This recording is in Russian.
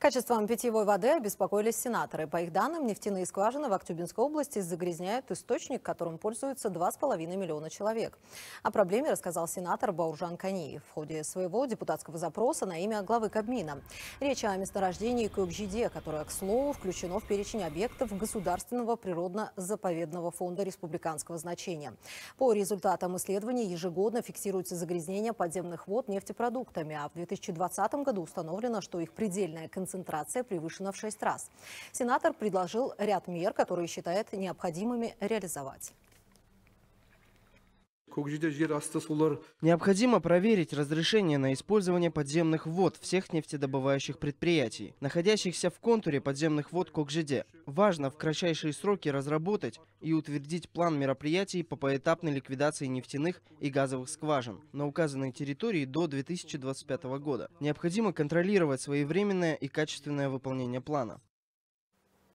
Качеством питьевой воды обеспокоились сенаторы. По их данным, нефтяные скважины в Актюбинской области загрязняют источник, которым пользуются 2,5 миллиона человек. О проблеме рассказал сенатор Бауржан Каниев в ходе своего депутатского запроса на имя главы Кабмина. Речь о месторождении Кюкжиде, которое, к слову, включено в перечень объектов Государственного природно-заповедного фонда республиканского значения. По результатам исследований ежегодно фиксируется загрязнение подземных вод нефтепродуктами, а в 2020 году установлено, что их предельная Повышенная концентрация превышена в 6 раз. Сенатор предложил ряд мер, которые считает необходимыми реализовать. Необходимо проверить разрешение на использование подземных вод всех нефтедобывающих предприятий, находящихся в контуре подземных вод Кокжиде. Важно в кратчайшие сроки разработать и утвердить план мероприятий по поэтапной ликвидации нефтяных и газовых скважин на указанной территории до 2025 года. Необходимо контролировать своевременное и качественное выполнение плана.